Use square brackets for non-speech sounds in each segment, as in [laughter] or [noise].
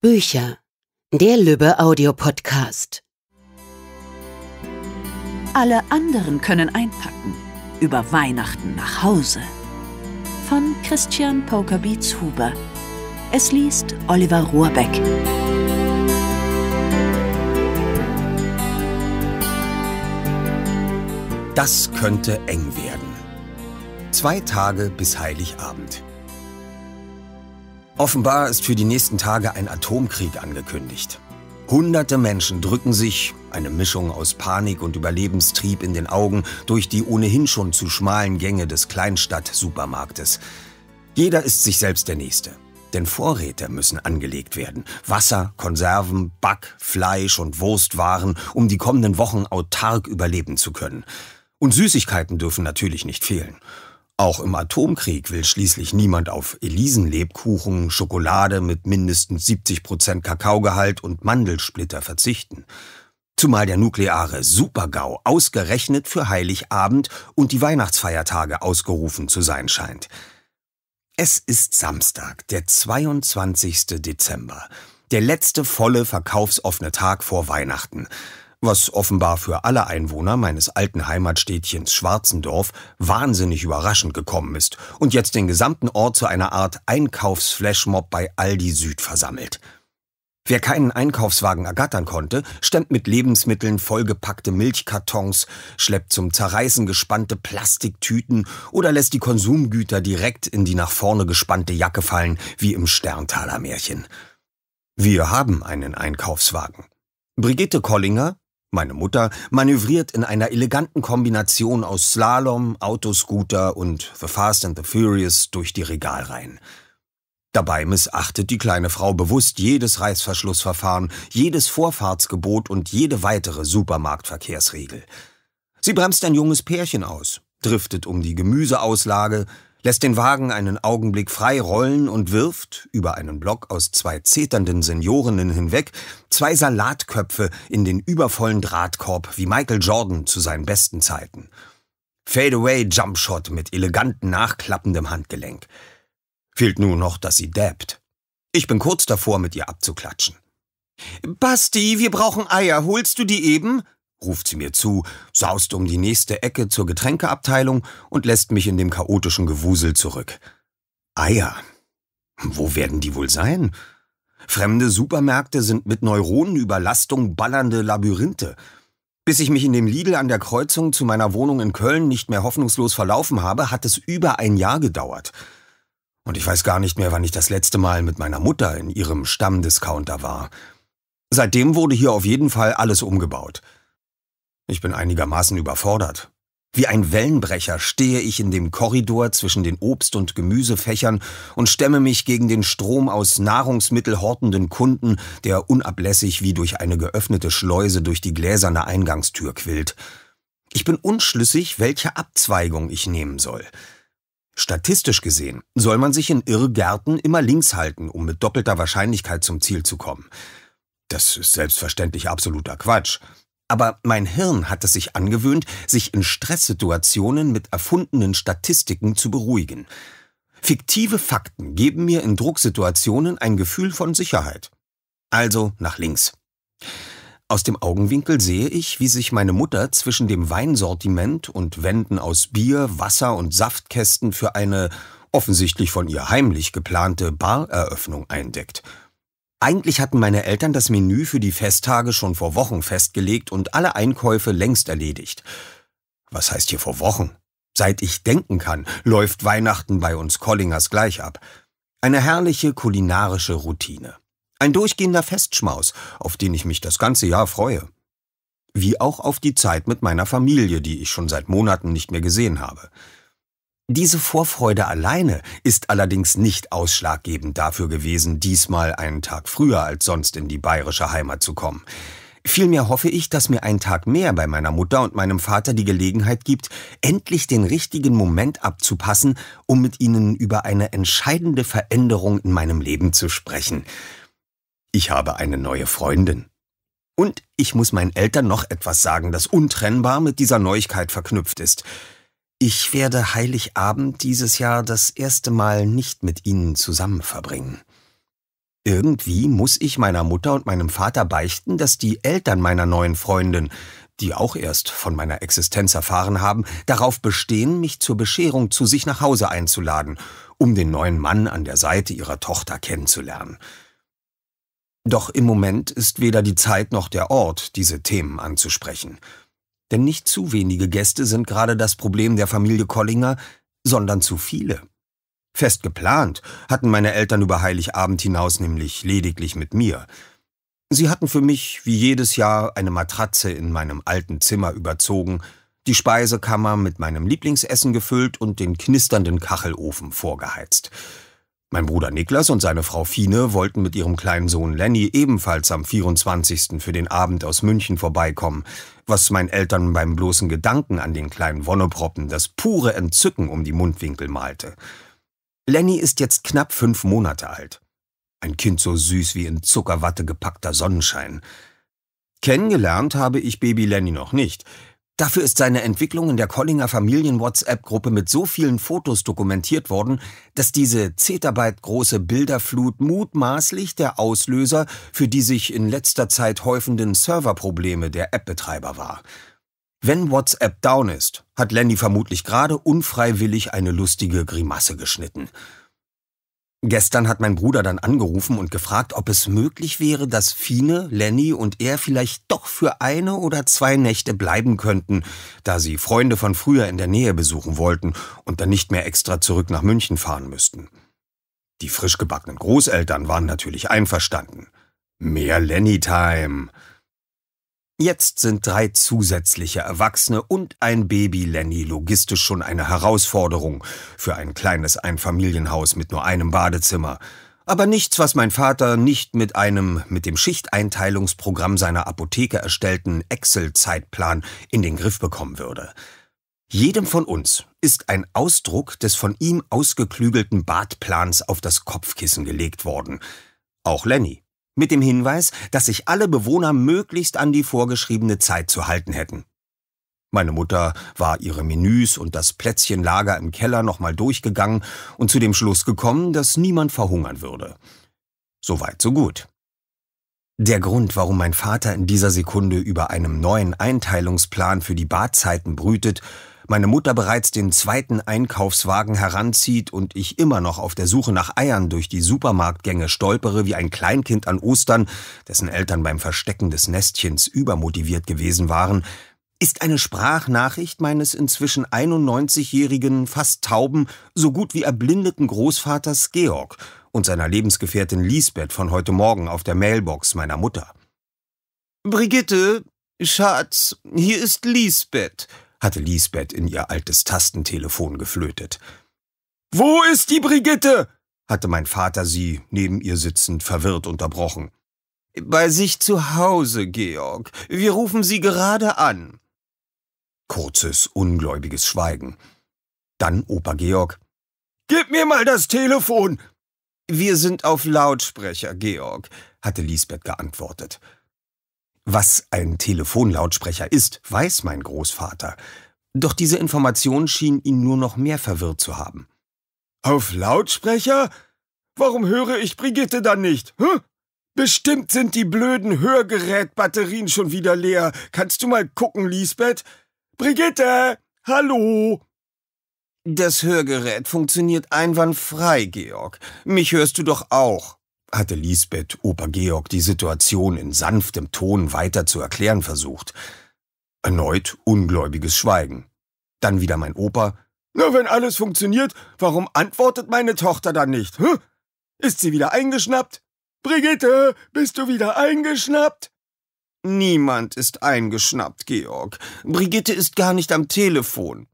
Bücher. Der Lübbe Audiopodcast. Alle anderen können einpacken. Über Weihnachten nach Hause. Von Christian Pokerbeats Huber. Es liest Oliver Rohrbeck. Das könnte eng werden. Zwei Tage bis Heiligabend. Offenbar ist für die nächsten Tage ein Atomkrieg angekündigt. Hunderte Menschen drücken sich, eine Mischung aus Panik und Überlebenstrieb in den Augen, durch die ohnehin schon zu schmalen Gänge des Kleinstadt-Supermarktes. Jeder ist sich selbst der Nächste. Denn Vorräte müssen angelegt werden. Wasser, Konserven, Back, Fleisch und Wurstwaren, um die kommenden Wochen autark überleben zu können. Und Süßigkeiten dürfen natürlich nicht fehlen. Auch im Atomkrieg will schließlich niemand auf Elisenlebkuchen, Schokolade mit mindestens 70% Prozent Kakaogehalt und Mandelsplitter verzichten. Zumal der nukleare Supergau ausgerechnet für Heiligabend und die Weihnachtsfeiertage ausgerufen zu sein scheint. Es ist Samstag, der 22. Dezember, der letzte volle verkaufsoffene Tag vor Weihnachten was offenbar für alle Einwohner meines alten Heimatstädtchens Schwarzendorf wahnsinnig überraschend gekommen ist und jetzt den gesamten Ort zu einer Art Einkaufsflashmob bei Aldi Süd versammelt. Wer keinen Einkaufswagen ergattern konnte, stemmt mit Lebensmitteln vollgepackte Milchkartons, schleppt zum Zerreißen gespannte Plastiktüten oder lässt die Konsumgüter direkt in die nach vorne gespannte Jacke fallen, wie im Sterntaler Märchen. Wir haben einen Einkaufswagen. Brigitte Kollinger, meine Mutter manövriert in einer eleganten Kombination aus Slalom, Autoscooter und The Fast and the Furious durch die Regalreihen. Dabei missachtet die kleine Frau bewusst jedes Reißverschlussverfahren, jedes Vorfahrtsgebot und jede weitere Supermarktverkehrsregel. Sie bremst ein junges Pärchen aus, driftet um die Gemüseauslage, lässt den Wagen einen Augenblick frei rollen und wirft, über einen Block aus zwei zeternden Seniorinnen hinweg, zwei Salatköpfe in den übervollen Drahtkorb wie Michael Jordan zu seinen besten Zeiten. Fadeaway Jumpshot mit eleganten nachklappendem Handgelenk. Fehlt nur noch, dass sie dabbt. Ich bin kurz davor, mit ihr abzuklatschen. Basti, wir brauchen Eier. Holst du die eben? ruft sie mir zu, saust um die nächste Ecke zur Getränkeabteilung und lässt mich in dem chaotischen Gewusel zurück. Eier. Ah wo werden die wohl sein? Fremde Supermärkte sind mit Neuronenüberlastung ballernde Labyrinthe. Bis ich mich in dem Lidl an der Kreuzung zu meiner Wohnung in Köln nicht mehr hoffnungslos verlaufen habe, hat es über ein Jahr gedauert. Und ich weiß gar nicht mehr, wann ich das letzte Mal mit meiner Mutter in ihrem Stammdiscounter war. Seitdem wurde hier auf jeden Fall alles umgebaut. Ich bin einigermaßen überfordert. Wie ein Wellenbrecher stehe ich in dem Korridor zwischen den Obst- und Gemüsefächern und stemme mich gegen den Strom aus Nahrungsmittel hortenden Kunden, der unablässig wie durch eine geöffnete Schleuse durch die gläserne Eingangstür quillt. Ich bin unschlüssig, welche Abzweigung ich nehmen soll. Statistisch gesehen soll man sich in Irrgärten immer links halten, um mit doppelter Wahrscheinlichkeit zum Ziel zu kommen. Das ist selbstverständlich absoluter Quatsch. Aber mein Hirn hat es sich angewöhnt, sich in Stresssituationen mit erfundenen Statistiken zu beruhigen. Fiktive Fakten geben mir in Drucksituationen ein Gefühl von Sicherheit. Also nach links. Aus dem Augenwinkel sehe ich, wie sich meine Mutter zwischen dem Weinsortiment und Wänden aus Bier, Wasser und Saftkästen für eine offensichtlich von ihr heimlich geplante Bareröffnung eindeckt – eigentlich hatten meine Eltern das Menü für die Festtage schon vor Wochen festgelegt und alle Einkäufe längst erledigt. Was heißt hier vor Wochen? Seit ich denken kann, läuft Weihnachten bei uns Collingers gleich ab. Eine herrliche kulinarische Routine. Ein durchgehender Festschmaus, auf den ich mich das ganze Jahr freue. Wie auch auf die Zeit mit meiner Familie, die ich schon seit Monaten nicht mehr gesehen habe. Diese Vorfreude alleine ist allerdings nicht ausschlaggebend dafür gewesen, diesmal einen Tag früher als sonst in die bayerische Heimat zu kommen. Vielmehr hoffe ich, dass mir ein Tag mehr bei meiner Mutter und meinem Vater die Gelegenheit gibt, endlich den richtigen Moment abzupassen, um mit ihnen über eine entscheidende Veränderung in meinem Leben zu sprechen. Ich habe eine neue Freundin. Und ich muss meinen Eltern noch etwas sagen, das untrennbar mit dieser Neuigkeit verknüpft ist – ich werde Heiligabend dieses Jahr das erste Mal nicht mit Ihnen zusammen verbringen. Irgendwie muss ich meiner Mutter und meinem Vater beichten, dass die Eltern meiner neuen Freundin, die auch erst von meiner Existenz erfahren haben, darauf bestehen, mich zur Bescherung zu sich nach Hause einzuladen, um den neuen Mann an der Seite ihrer Tochter kennenzulernen. Doch im Moment ist weder die Zeit noch der Ort, diese Themen anzusprechen – denn nicht zu wenige Gäste sind gerade das Problem der Familie Kollinger, sondern zu viele. Fest geplant hatten meine Eltern über Heiligabend hinaus nämlich lediglich mit mir. Sie hatten für mich wie jedes Jahr eine Matratze in meinem alten Zimmer überzogen, die Speisekammer mit meinem Lieblingsessen gefüllt und den knisternden Kachelofen vorgeheizt. Mein Bruder Niklas und seine Frau Fine wollten mit ihrem kleinen Sohn Lenny ebenfalls am 24. für den Abend aus München vorbeikommen, was meinen Eltern beim bloßen Gedanken an den kleinen Wonneproppen das pure Entzücken um die Mundwinkel malte. Lenny ist jetzt knapp fünf Monate alt. Ein Kind so süß wie in Zuckerwatte gepackter Sonnenschein. Kennengelernt habe ich Baby Lenny noch nicht – Dafür ist seine Entwicklung in der Collinger Familien-WhatsApp-Gruppe mit so vielen Fotos dokumentiert worden, dass diese Zetabyte große Bilderflut mutmaßlich der Auslöser für die sich in letzter Zeit häufenden Serverprobleme der App-Betreiber war. Wenn WhatsApp down ist, hat Lenny vermutlich gerade unfreiwillig eine lustige Grimasse geschnitten – Gestern hat mein Bruder dann angerufen und gefragt, ob es möglich wäre, dass Fine, Lenny und er vielleicht doch für eine oder zwei Nächte bleiben könnten, da sie Freunde von früher in der Nähe besuchen wollten und dann nicht mehr extra zurück nach München fahren müssten. Die frisch gebackenen Großeltern waren natürlich einverstanden. Mehr Lenny-Time. Jetzt sind drei zusätzliche Erwachsene und ein Baby Lenny logistisch schon eine Herausforderung für ein kleines Einfamilienhaus mit nur einem Badezimmer. Aber nichts, was mein Vater nicht mit einem mit dem Schichteinteilungsprogramm seiner Apotheke erstellten Excel-Zeitplan in den Griff bekommen würde. Jedem von uns ist ein Ausdruck des von ihm ausgeklügelten Badplans auf das Kopfkissen gelegt worden. Auch Lenny mit dem Hinweis, dass sich alle Bewohner möglichst an die vorgeschriebene Zeit zu halten hätten. Meine Mutter war ihre Menüs und das Plätzchenlager im Keller nochmal durchgegangen und zu dem Schluss gekommen, dass niemand verhungern würde. Soweit, so gut. Der Grund, warum mein Vater in dieser Sekunde über einem neuen Einteilungsplan für die Badzeiten brütet, meine Mutter bereits den zweiten Einkaufswagen heranzieht und ich immer noch auf der Suche nach Eiern durch die Supermarktgänge stolpere wie ein Kleinkind an Ostern, dessen Eltern beim Verstecken des Nestchens übermotiviert gewesen waren, ist eine Sprachnachricht meines inzwischen 91-jährigen, fast tauben, so gut wie erblindeten Großvaters Georg – und seiner Lebensgefährtin Lisbeth von heute Morgen auf der Mailbox meiner Mutter. Brigitte, Schatz, hier ist Lisbeth, hatte Lisbeth in ihr altes Tastentelefon geflötet. Wo ist die Brigitte? hatte mein Vater sie, neben ihr sitzend, verwirrt unterbrochen. Bei sich zu Hause, Georg. Wir rufen sie gerade an. Kurzes, ungläubiges Schweigen. Dann Opa Georg. Gib mir mal das Telefon, wir sind auf Lautsprecher, Georg, hatte Lisbeth geantwortet. Was ein Telefonlautsprecher ist, weiß mein Großvater. Doch diese Information schien ihn nur noch mehr verwirrt zu haben. Auf Lautsprecher? Warum höre ich Brigitte dann nicht? Hm? Bestimmt sind die blöden Hörgerätbatterien schon wieder leer. Kannst du mal gucken, Lisbeth? Brigitte! Hallo! Das Hörgerät funktioniert einwandfrei, Georg. Mich hörst du doch auch, hatte Lisbeth Opa Georg die Situation in sanftem Ton weiter zu erklären versucht. Erneut ungläubiges Schweigen. Dann wieder mein Opa. Na, wenn alles funktioniert, warum antwortet meine Tochter dann nicht? Hm? Ist sie wieder eingeschnappt? Brigitte, bist du wieder eingeschnappt? Niemand ist eingeschnappt, Georg. Brigitte ist gar nicht am Telefon.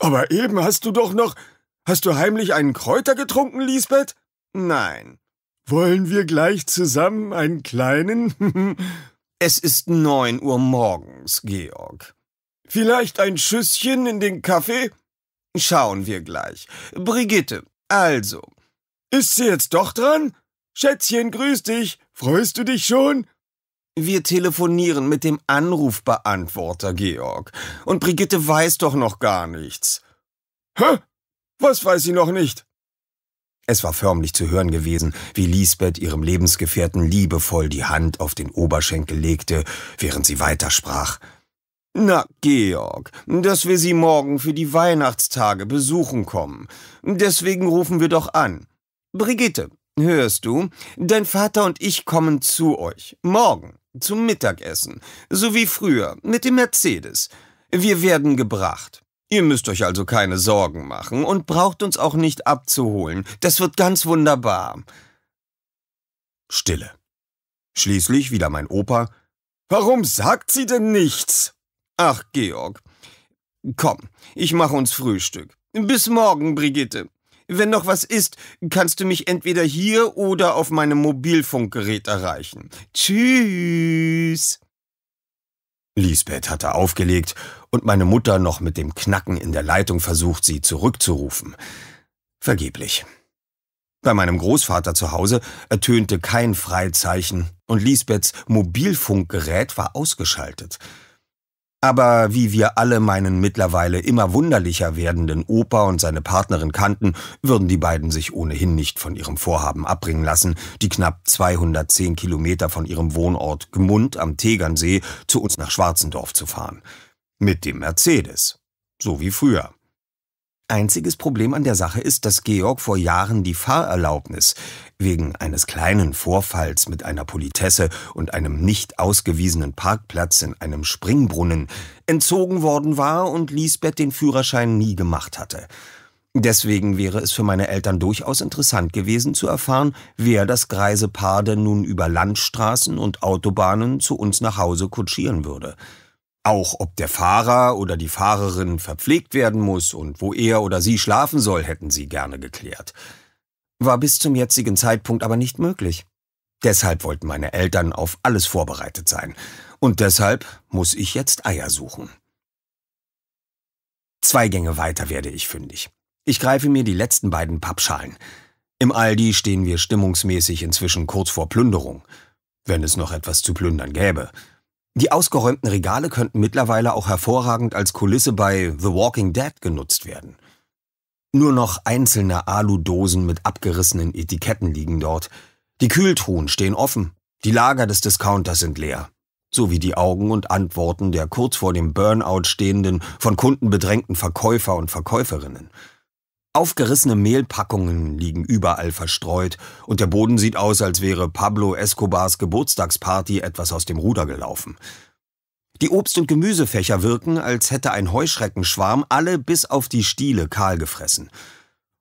Aber eben hast du doch noch. Hast du heimlich einen Kräuter getrunken, Lisbeth? Nein. Wollen wir gleich zusammen einen kleinen? [laughs] es ist neun Uhr morgens, Georg. Vielleicht ein Schüsschen in den Kaffee? Schauen wir gleich. Brigitte, also. Ist sie jetzt doch dran? Schätzchen, grüß dich. Freust du dich schon? Wir telefonieren mit dem Anrufbeantworter, Georg. Und Brigitte weiß doch noch gar nichts. Hä? Was weiß sie noch nicht? Es war förmlich zu hören gewesen, wie Lisbeth ihrem Lebensgefährten liebevoll die Hand auf den Oberschenkel legte, während sie weitersprach. Na, Georg, dass wir Sie morgen für die Weihnachtstage besuchen kommen. Deswegen rufen wir doch an. Brigitte, hörst du? Dein Vater und ich kommen zu euch. Morgen. Zum Mittagessen. So wie früher, mit dem Mercedes. Wir werden gebracht. Ihr müsst euch also keine Sorgen machen und braucht uns auch nicht abzuholen. Das wird ganz wunderbar. Stille. Schließlich wieder mein Opa. Warum sagt sie denn nichts? Ach, Georg. Komm, ich mache uns Frühstück. Bis morgen, Brigitte. Wenn noch was ist, kannst du mich entweder hier oder auf meinem Mobilfunkgerät erreichen. Tschüss. Lisbeth hatte aufgelegt und meine Mutter noch mit dem Knacken in der Leitung versucht, sie zurückzurufen. Vergeblich. Bei meinem Großvater zu Hause ertönte kein Freizeichen und Lisbeths Mobilfunkgerät war ausgeschaltet. Aber wie wir alle meinen mittlerweile immer wunderlicher werdenden Opa und seine Partnerin kannten, würden die beiden sich ohnehin nicht von ihrem Vorhaben abbringen lassen, die knapp 210 Kilometer von ihrem Wohnort Gmund am Tegernsee zu uns nach Schwarzendorf zu fahren. Mit dem Mercedes. So wie früher. Einziges Problem an der Sache ist, dass Georg vor Jahren die Fahrerlaubnis wegen eines kleinen Vorfalls mit einer Politesse und einem nicht ausgewiesenen Parkplatz in einem Springbrunnen entzogen worden war und Lisbeth den Führerschein nie gemacht hatte. Deswegen wäre es für meine Eltern durchaus interessant gewesen zu erfahren, wer das greise Paar denn nun über Landstraßen und Autobahnen zu uns nach Hause kutschieren würde. Auch ob der Fahrer oder die Fahrerin verpflegt werden muss und wo er oder sie schlafen soll, hätten sie gerne geklärt. War bis zum jetzigen Zeitpunkt aber nicht möglich. Deshalb wollten meine Eltern auf alles vorbereitet sein. Und deshalb muss ich jetzt Eier suchen. Zwei Gänge weiter werde ich fündig. Ich greife mir die letzten beiden Pappschalen. Im Aldi stehen wir stimmungsmäßig inzwischen kurz vor Plünderung, wenn es noch etwas zu plündern gäbe. Die ausgeräumten Regale könnten mittlerweile auch hervorragend als Kulisse bei The Walking Dead genutzt werden. Nur noch einzelne Aludosen mit abgerissenen Etiketten liegen dort. Die Kühltruhen stehen offen. Die Lager des Discounters sind leer. Sowie die Augen und Antworten der kurz vor dem Burnout stehenden, von Kunden bedrängten Verkäufer und Verkäuferinnen. Aufgerissene Mehlpackungen liegen überall verstreut und der Boden sieht aus, als wäre Pablo Escobars Geburtstagsparty etwas aus dem Ruder gelaufen. Die Obst- und Gemüsefächer wirken, als hätte ein Heuschreckenschwarm alle bis auf die Stiele kahl gefressen.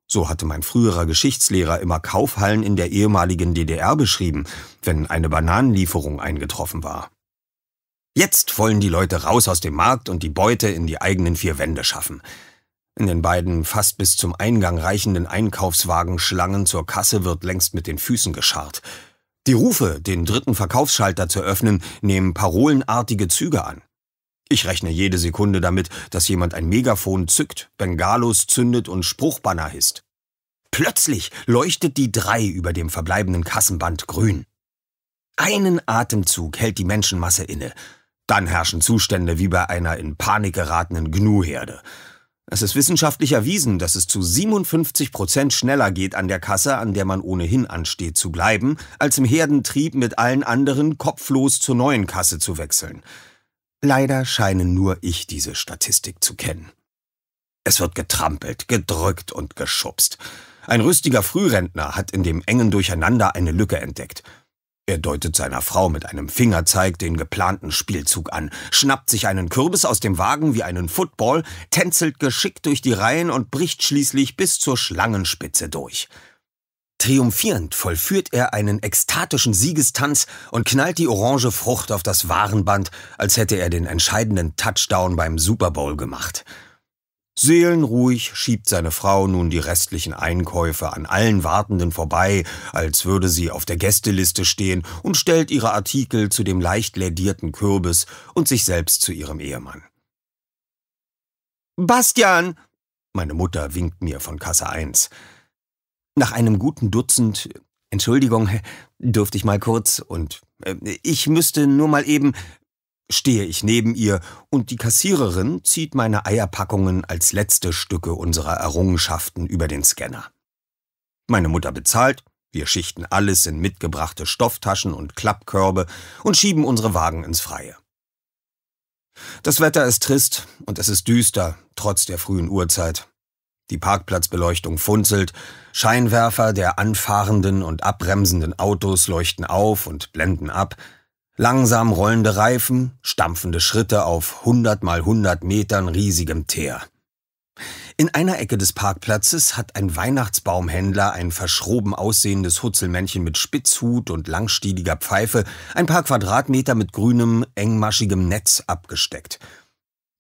So hatte mein früherer Geschichtslehrer immer Kaufhallen in der ehemaligen DDR beschrieben, wenn eine Bananenlieferung eingetroffen war. Jetzt wollen die Leute raus aus dem Markt und die Beute in die eigenen vier Wände schaffen – in den beiden fast bis zum Eingang reichenden Einkaufswagenschlangen zur Kasse wird längst mit den Füßen gescharrt. Die Rufe, den dritten Verkaufsschalter zu öffnen, nehmen parolenartige Züge an. Ich rechne jede Sekunde damit, dass jemand ein Megafon zückt, Bengalos zündet und Spruchbanner hisst. Plötzlich leuchtet die drei über dem verbleibenden Kassenband grün. Einen Atemzug hält die Menschenmasse inne. Dann herrschen Zustände wie bei einer in Panik geratenen Gnuherde. Es ist wissenschaftlich erwiesen, dass es zu 57 Prozent schneller geht, an der Kasse, an der man ohnehin ansteht, zu bleiben, als im Herdentrieb mit allen anderen kopflos zur neuen Kasse zu wechseln. Leider scheine nur ich diese Statistik zu kennen. Es wird getrampelt, gedrückt und geschubst. Ein rüstiger Frührentner hat in dem engen Durcheinander eine Lücke entdeckt. Er deutet seiner Frau mit einem Fingerzeig den geplanten Spielzug an, schnappt sich einen Kürbis aus dem Wagen wie einen Football, tänzelt geschickt durch die Reihen und bricht schließlich bis zur Schlangenspitze durch. Triumphierend vollführt er einen ekstatischen Siegestanz und knallt die orange Frucht auf das Warenband, als hätte er den entscheidenden Touchdown beim Super Bowl gemacht. Seelenruhig schiebt seine Frau nun die restlichen Einkäufe an allen Wartenden vorbei, als würde sie auf der Gästeliste stehen und stellt ihre Artikel zu dem leicht lädierten Kürbis und sich selbst zu ihrem Ehemann. Bastian! Meine Mutter winkt mir von Kasse 1. Nach einem guten Dutzend Entschuldigung, dürfte ich mal kurz und äh, ich müsste nur mal eben stehe ich neben ihr und die Kassiererin zieht meine Eierpackungen als letzte Stücke unserer Errungenschaften über den Scanner. Meine Mutter bezahlt, wir schichten alles in mitgebrachte Stofftaschen und Klappkörbe und schieben unsere Wagen ins Freie. Das Wetter ist trist und es ist düster, trotz der frühen Uhrzeit. Die Parkplatzbeleuchtung funzelt, Scheinwerfer der anfahrenden und abbremsenden Autos leuchten auf und blenden ab, Langsam rollende Reifen, stampfende Schritte auf 100 mal 100 Metern riesigem Teer. In einer Ecke des Parkplatzes hat ein Weihnachtsbaumhändler ein verschroben aussehendes Hutzelmännchen mit Spitzhut und langstieliger Pfeife ein paar Quadratmeter mit grünem, engmaschigem Netz abgesteckt.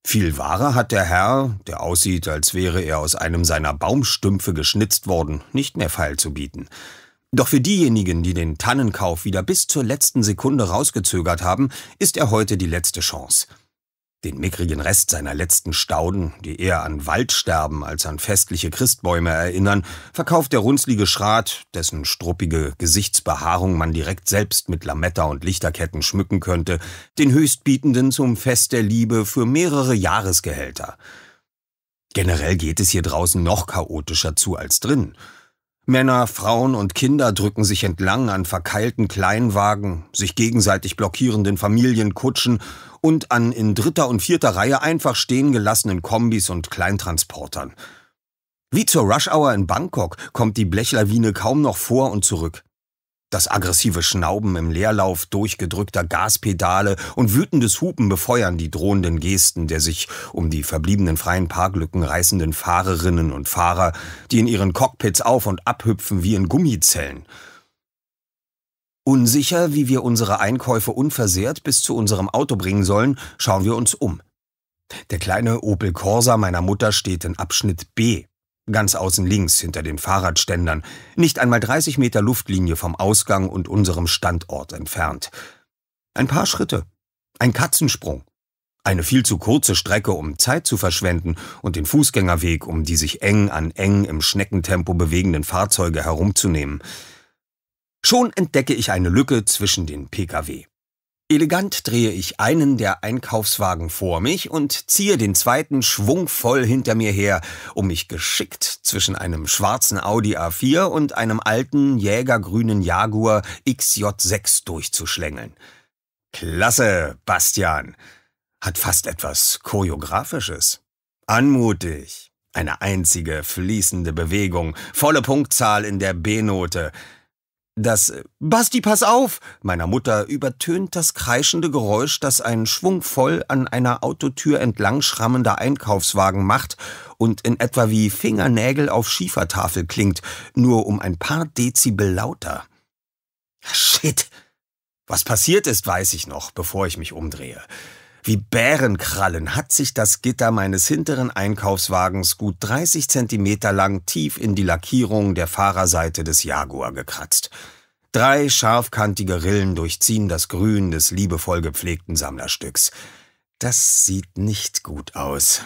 Viel Ware hat der Herr, der aussieht, als wäre er aus einem seiner Baumstümpfe geschnitzt worden, nicht mehr feil zu bieten. Doch für diejenigen, die den Tannenkauf wieder bis zur letzten Sekunde rausgezögert haben, ist er heute die letzte Chance. Den mickrigen Rest seiner letzten Stauden, die eher an Waldsterben als an festliche Christbäume erinnern, verkauft der runzlige Schrat, dessen struppige Gesichtsbehaarung man direkt selbst mit Lametta und Lichterketten schmücken könnte, den Höchstbietenden zum Fest der Liebe für mehrere Jahresgehälter. Generell geht es hier draußen noch chaotischer zu als drinnen. Männer, Frauen und Kinder drücken sich entlang an verkeilten Kleinwagen, sich gegenseitig blockierenden Familienkutschen und an in dritter und vierter Reihe einfach stehen gelassenen Kombis und Kleintransportern. Wie zur Rush-Hour in Bangkok kommt die Blechlawine kaum noch vor und zurück. Das aggressive Schnauben im Leerlauf durchgedrückter Gaspedale und wütendes Hupen befeuern die drohenden Gesten der sich um die verbliebenen freien Parklücken reißenden Fahrerinnen und Fahrer, die in ihren Cockpits auf- und abhüpfen wie in Gummizellen. Unsicher, wie wir unsere Einkäufe unversehrt bis zu unserem Auto bringen sollen, schauen wir uns um. Der kleine Opel Corsa meiner Mutter steht in Abschnitt B Ganz außen links hinter den Fahrradständern, nicht einmal 30 Meter Luftlinie vom Ausgang und unserem Standort entfernt. Ein paar Schritte, ein Katzensprung, eine viel zu kurze Strecke, um Zeit zu verschwenden und den Fußgängerweg, um die sich eng an eng im Schneckentempo bewegenden Fahrzeuge herumzunehmen. Schon entdecke ich eine Lücke zwischen den Pkw. Elegant drehe ich einen der Einkaufswagen vor mich und ziehe den zweiten schwungvoll hinter mir her, um mich geschickt zwischen einem schwarzen Audi A4 und einem alten jägergrünen Jaguar XJ6 durchzuschlängeln. Klasse, Bastian! Hat fast etwas Choreografisches. Anmutig. Eine einzige fließende Bewegung, volle Punktzahl in der B-Note – das äh, Basti, pass auf! meiner Mutter übertönt das kreischende Geräusch, das ein schwungvoll an einer Autotür entlang schrammender Einkaufswagen macht und in etwa wie Fingernägel auf Schiefertafel klingt, nur um ein paar Dezibel lauter. Shit! Was passiert ist, weiß ich noch, bevor ich mich umdrehe. Wie Bärenkrallen hat sich das Gitter meines hinteren Einkaufswagens gut 30 Zentimeter lang tief in die Lackierung der Fahrerseite des Jaguar gekratzt. Drei scharfkantige Rillen durchziehen das Grün des liebevoll gepflegten Sammlerstücks. Das sieht nicht gut aus.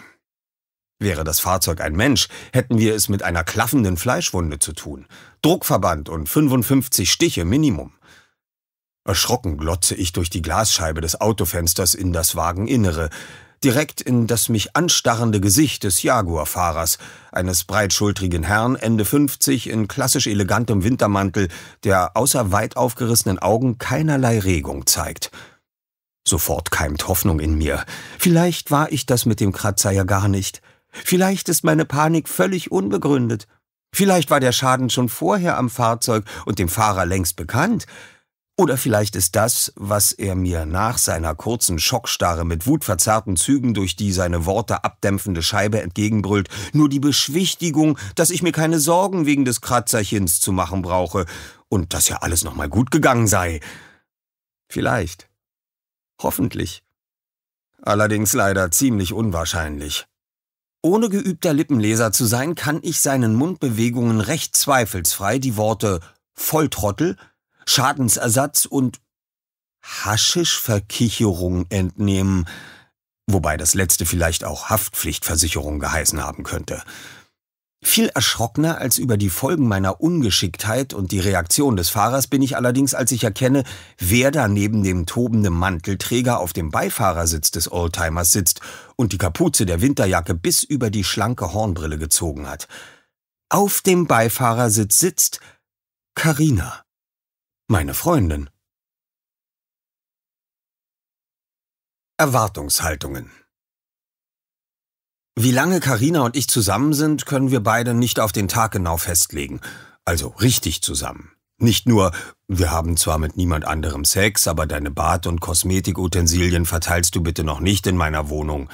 Wäre das Fahrzeug ein Mensch, hätten wir es mit einer klaffenden Fleischwunde zu tun. Druckverband und 55 Stiche Minimum. Erschrocken glotze ich durch die Glasscheibe des Autofensters in das Wageninnere, direkt in das mich anstarrende Gesicht des Jaguarfahrers, eines breitschultrigen Herrn Ende 50 in klassisch elegantem Wintermantel, der außer weit aufgerissenen Augen keinerlei Regung zeigt. Sofort keimt Hoffnung in mir. Vielleicht war ich das mit dem Kratzer ja gar nicht. Vielleicht ist meine Panik völlig unbegründet. Vielleicht war der Schaden schon vorher am Fahrzeug und dem Fahrer längst bekannt. Oder vielleicht ist das, was er mir nach seiner kurzen Schockstarre mit wutverzerrten Zügen durch die seine Worte abdämpfende Scheibe entgegenbrüllt, nur die Beschwichtigung, dass ich mir keine Sorgen wegen des Kratzerchens zu machen brauche und dass ja alles nochmal gut gegangen sei. Vielleicht. Hoffentlich. Allerdings leider ziemlich unwahrscheinlich. Ohne geübter Lippenleser zu sein, kann ich seinen Mundbewegungen recht zweifelsfrei die Worte Volltrottel Schadensersatz und Haschischverkicherung entnehmen, wobei das letzte vielleicht auch Haftpflichtversicherung geheißen haben könnte. Viel erschrockener als über die Folgen meiner Ungeschicktheit und die Reaktion des Fahrers bin ich allerdings, als ich erkenne, wer da neben dem tobenden Mantelträger auf dem Beifahrersitz des Oldtimers sitzt und die Kapuze der Winterjacke bis über die schlanke Hornbrille gezogen hat. Auf dem Beifahrersitz sitzt Karina meine Freundin. Erwartungshaltungen Wie lange Karina und ich zusammen sind, können wir beide nicht auf den Tag genau festlegen. Also richtig zusammen. Nicht nur, wir haben zwar mit niemand anderem Sex, aber deine Bad- und Kosmetikutensilien verteilst du bitte noch nicht in meiner Wohnung.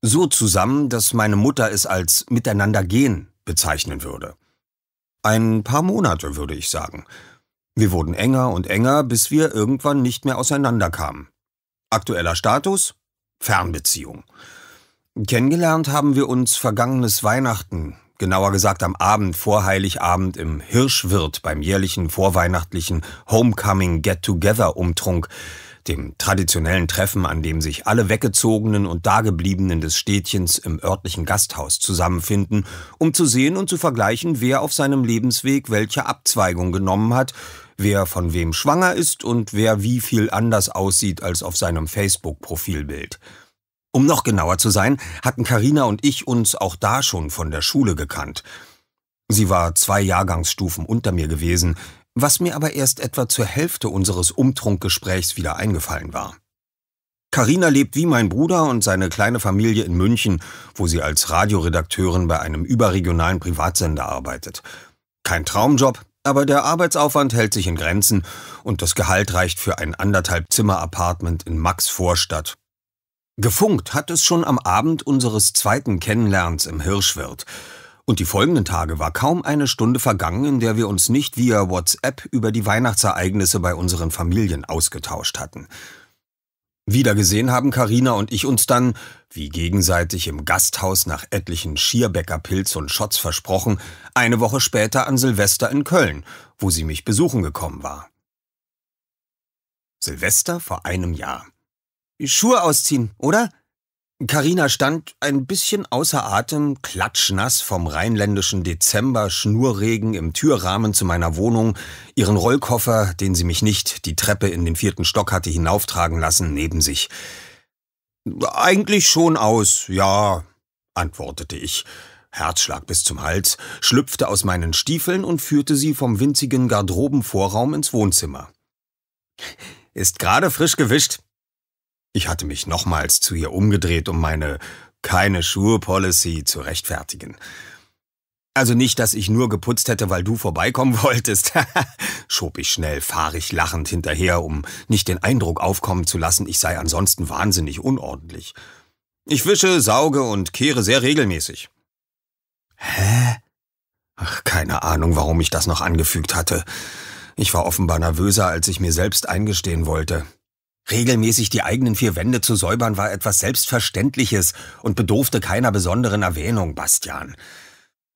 So zusammen, dass meine Mutter es als miteinander gehen bezeichnen würde. Ein paar Monate, würde ich sagen. Wir wurden enger und enger, bis wir irgendwann nicht mehr auseinanderkamen. Aktueller Status? Fernbeziehung. Kennengelernt haben wir uns vergangenes Weihnachten, genauer gesagt am Abend vor Heiligabend im Hirschwirt beim jährlichen vorweihnachtlichen Homecoming Get-Together-Umtrunk, dem traditionellen Treffen, an dem sich alle Weggezogenen und Dagebliebenen des Städtchens im örtlichen Gasthaus zusammenfinden, um zu sehen und zu vergleichen, wer auf seinem Lebensweg welche Abzweigung genommen hat, wer von wem schwanger ist und wer wie viel anders aussieht als auf seinem Facebook-Profilbild. Um noch genauer zu sein, hatten Karina und ich uns auch da schon von der Schule gekannt. Sie war zwei Jahrgangsstufen unter mir gewesen, was mir aber erst etwa zur Hälfte unseres Umtrunkgesprächs wieder eingefallen war. Carina lebt wie mein Bruder und seine kleine Familie in München, wo sie als Radioredakteurin bei einem überregionalen Privatsender arbeitet. Kein Traumjob, aber der Arbeitsaufwand hält sich in Grenzen und das Gehalt reicht für ein anderthalb Zimmer-Apartment in Max Vorstadt. Gefunkt hat es schon am Abend unseres zweiten Kennenlernens im Hirschwirt. Und die folgenden Tage war kaum eine Stunde vergangen, in der wir uns nicht via WhatsApp über die Weihnachtsereignisse bei unseren Familien ausgetauscht hatten. Wieder gesehen haben Karina und ich uns dann, wie gegenseitig im Gasthaus nach etlichen Schierbecker und Schotz versprochen, eine Woche später an Silvester in Köln, wo sie mich besuchen gekommen war. Silvester vor einem Jahr. Schuhe ausziehen, oder? Karina stand ein bisschen außer Atem, klatschnass vom rheinländischen Dezember, Schnurregen im Türrahmen zu meiner Wohnung, ihren Rollkoffer, den sie mich nicht die Treppe in den vierten Stock hatte hinauftragen lassen, neben sich. Eigentlich schon aus, ja, antwortete ich. Herzschlag bis zum Hals, schlüpfte aus meinen Stiefeln und führte sie vom winzigen Garderobenvorraum ins Wohnzimmer. Ist gerade frisch gewischt, ich hatte mich nochmals zu ihr umgedreht, um meine keine Schuhe-Policy zu rechtfertigen. Also nicht, dass ich nur geputzt hätte, weil du vorbeikommen [laughs] wolltest, [laughs] schob ich schnell fahrig lachend hinterher, um nicht den Eindruck aufkommen zu lassen, ich sei ansonsten wahnsinnig unordentlich. Ich wische, sauge und kehre sehr regelmäßig. Hä? Ach, keine Ahnung, warum ich das noch angefügt hatte. Ich war offenbar nervöser, als ich mir selbst eingestehen wollte. Regelmäßig die eigenen vier Wände zu säubern war etwas Selbstverständliches und bedurfte keiner besonderen Erwähnung, Bastian.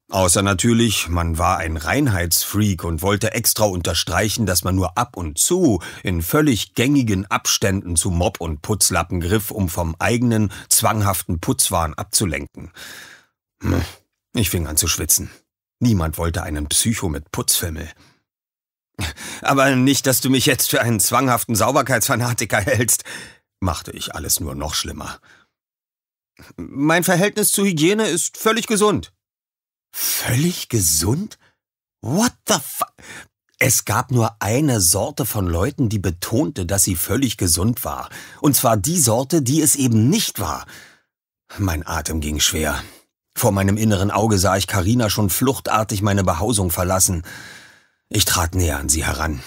Außer natürlich, man war ein Reinheitsfreak und wollte extra unterstreichen, dass man nur ab und zu in völlig gängigen Abständen zu Mob und Putzlappen griff, um vom eigenen zwanghaften Putzwahn abzulenken. Hm, ich fing an zu schwitzen. Niemand wollte einen Psycho mit Putzfimmel. Aber nicht, dass du mich jetzt für einen zwanghaften Sauberkeitsfanatiker hältst, machte ich alles nur noch schlimmer. Mein Verhältnis zur Hygiene ist völlig gesund. Völlig gesund? What the fuck? Es gab nur eine Sorte von Leuten, die betonte, dass sie völlig gesund war. Und zwar die Sorte, die es eben nicht war. Mein Atem ging schwer. Vor meinem inneren Auge sah ich Karina schon fluchtartig meine Behausung verlassen. Ich trat näher an sie heran.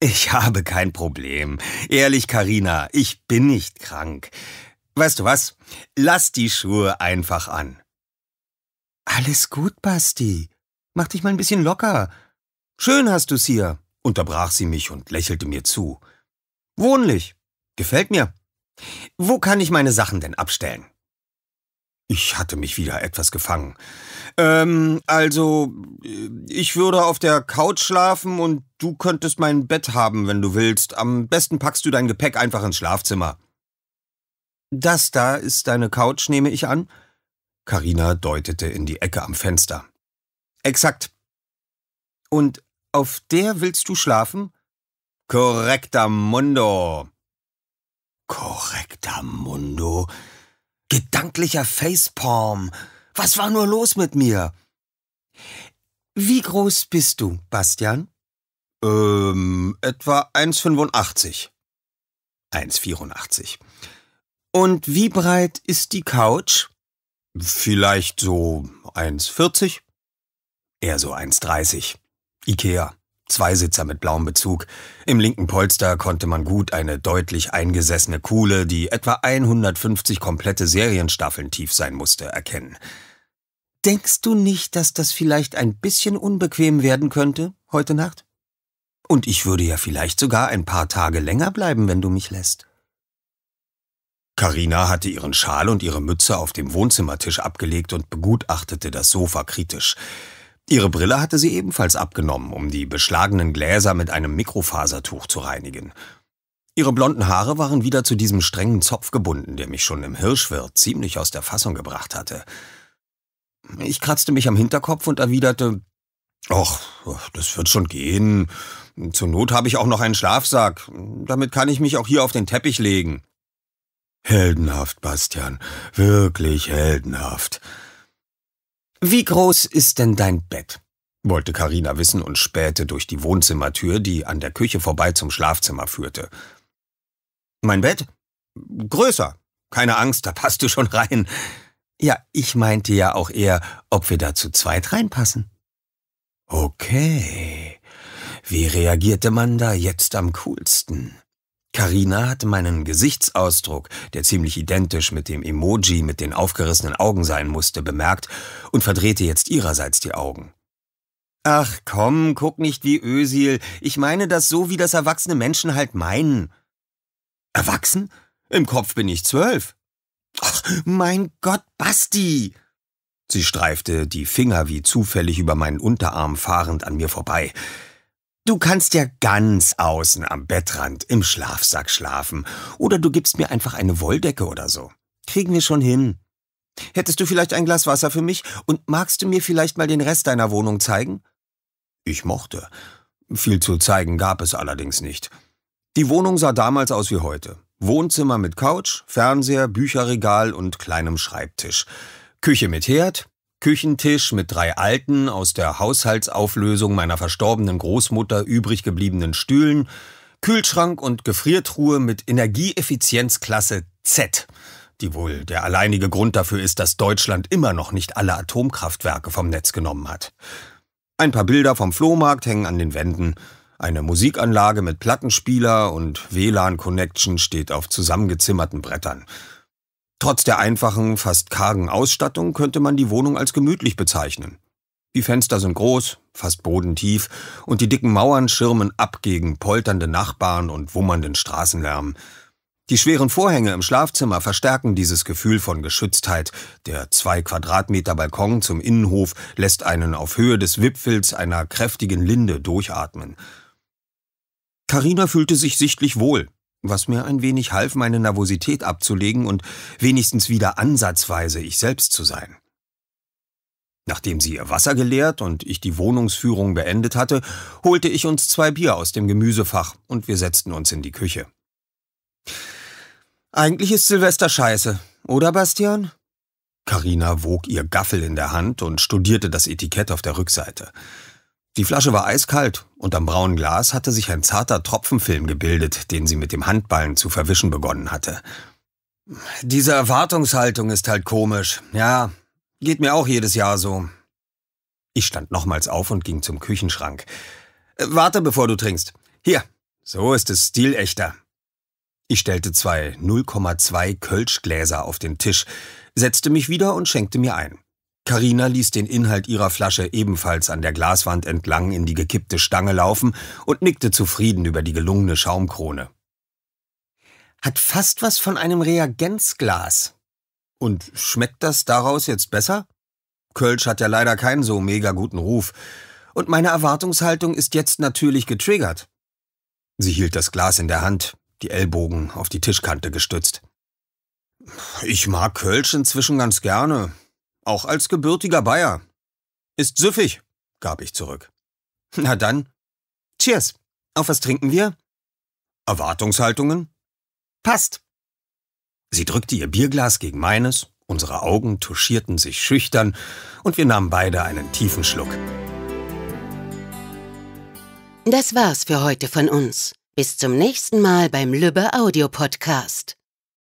Ich habe kein Problem. Ehrlich, Karina, ich bin nicht krank. Weißt du was? Lass die Schuhe einfach an. Alles gut, Basti. Mach dich mal ein bisschen locker. Schön hast du's hier, unterbrach sie mich und lächelte mir zu. Wohnlich. Gefällt mir. Wo kann ich meine Sachen denn abstellen? Ich hatte mich wieder etwas gefangen. Ähm, also, äh, ich würde auf der Couch schlafen und du könntest mein Bett haben, wenn du willst. Am besten packst du dein Gepäck einfach ins Schlafzimmer. Das da ist deine Couch, nehme ich an? Karina deutete in die Ecke am Fenster. Exakt. Und auf der willst du schlafen? Korrekter Mundo. Korrekter Mundo. Gedanklicher Facepalm. Was war nur los mit mir? Wie groß bist du, Bastian? Ähm, etwa 1,85. 1,84. Und wie breit ist die Couch? Vielleicht so 1,40. Eher so 1,30. Ikea. Zweisitzer mit blauem Bezug. Im linken Polster konnte man gut eine deutlich eingesessene Kuhle, die etwa 150 komplette Serienstaffeln tief sein musste, erkennen. Denkst du nicht, dass das vielleicht ein bisschen unbequem werden könnte heute Nacht? Und ich würde ja vielleicht sogar ein paar Tage länger bleiben, wenn du mich lässt. Karina hatte ihren Schal und ihre Mütze auf dem Wohnzimmertisch abgelegt und begutachtete das Sofa kritisch. Ihre Brille hatte sie ebenfalls abgenommen, um die beschlagenen Gläser mit einem Mikrofasertuch zu reinigen. Ihre blonden Haare waren wieder zu diesem strengen Zopf gebunden, der mich schon im Hirschwirt ziemlich aus der Fassung gebracht hatte. Ich kratzte mich am Hinterkopf und erwiderte, »Och, das wird schon gehen. Zur Not habe ich auch noch einen Schlafsack. Damit kann ich mich auch hier auf den Teppich legen.« Heldenhaft, Bastian, wirklich heldenhaft. Wie groß ist denn dein Bett? wollte Karina wissen und spähte durch die Wohnzimmertür, die an der Küche vorbei zum Schlafzimmer führte. Mein Bett? Größer. Keine Angst, da passt du schon rein. Ja, ich meinte ja auch eher, ob wir da zu zweit reinpassen. Okay. Wie reagierte man da jetzt am coolsten? Karina hatte meinen Gesichtsausdruck, der ziemlich identisch mit dem Emoji mit den aufgerissenen Augen sein musste, bemerkt und verdrehte jetzt ihrerseits die Augen. Ach komm, guck nicht wie Ösil. Ich meine das so, wie das erwachsene Menschen halt meinen. Erwachsen? Im Kopf bin ich zwölf. Ach, mein Gott, Basti! Sie streifte die Finger wie zufällig über meinen Unterarm fahrend an mir vorbei. Du kannst ja ganz außen am Bettrand im Schlafsack schlafen. Oder du gibst mir einfach eine Wolldecke oder so. Kriegen wir schon hin. Hättest du vielleicht ein Glas Wasser für mich und magst du mir vielleicht mal den Rest deiner Wohnung zeigen? Ich mochte. Viel zu zeigen gab es allerdings nicht. Die Wohnung sah damals aus wie heute. Wohnzimmer mit Couch, Fernseher, Bücherregal und kleinem Schreibtisch. Küche mit Herd, Küchentisch mit drei alten, aus der Haushaltsauflösung meiner verstorbenen Großmutter übrig gebliebenen Stühlen, Kühlschrank und Gefriertruhe mit Energieeffizienzklasse Z, die wohl der alleinige Grund dafür ist, dass Deutschland immer noch nicht alle Atomkraftwerke vom Netz genommen hat. Ein paar Bilder vom Flohmarkt hängen an den Wänden, eine Musikanlage mit Plattenspieler und WLAN-Connection steht auf zusammengezimmerten Brettern. Trotz der einfachen, fast kargen Ausstattung könnte man die Wohnung als gemütlich bezeichnen. Die Fenster sind groß, fast bodentief, und die dicken Mauern schirmen ab gegen polternde Nachbarn und wummernden Straßenlärm. Die schweren Vorhänge im Schlafzimmer verstärken dieses Gefühl von Geschütztheit. Der zwei Quadratmeter Balkon zum Innenhof lässt einen auf Höhe des Wipfels einer kräftigen Linde durchatmen. Karina fühlte sich sichtlich wohl, was mir ein wenig half, meine Nervosität abzulegen und wenigstens wieder ansatzweise ich selbst zu sein. Nachdem sie ihr Wasser geleert und ich die Wohnungsführung beendet hatte, holte ich uns zwei Bier aus dem Gemüsefach und wir setzten uns in die Küche. Eigentlich ist Silvester scheiße, oder Bastian? Karina wog ihr Gaffel in der Hand und studierte das Etikett auf der Rückseite. Die Flasche war eiskalt und am braunen Glas hatte sich ein zarter Tropfenfilm gebildet, den sie mit dem Handballen zu verwischen begonnen hatte. Diese Erwartungshaltung ist halt komisch. Ja, geht mir auch jedes Jahr so. Ich stand nochmals auf und ging zum Küchenschrank. Äh, warte, bevor du trinkst. Hier, so ist es stilechter. Ich stellte zwei 0,2 Kölschgläser auf den Tisch, setzte mich wieder und schenkte mir ein. Karina ließ den Inhalt ihrer Flasche ebenfalls an der Glaswand entlang in die gekippte Stange laufen und nickte zufrieden über die gelungene Schaumkrone. Hat fast was von einem Reagenzglas. Und schmeckt das daraus jetzt besser? Kölsch hat ja leider keinen so mega guten Ruf. Und meine Erwartungshaltung ist jetzt natürlich getriggert. Sie hielt das Glas in der Hand, die Ellbogen auf die Tischkante gestützt. Ich mag Kölsch inzwischen ganz gerne, auch als gebürtiger Bayer. Ist süffig, gab ich zurück. Na dann. Cheers. Auf was trinken wir? Erwartungshaltungen? Passt. Sie drückte ihr Bierglas gegen meines, unsere Augen touchierten sich schüchtern und wir nahmen beide einen tiefen Schluck. Das war's für heute von uns. Bis zum nächsten Mal beim Lübbe Audio Podcast.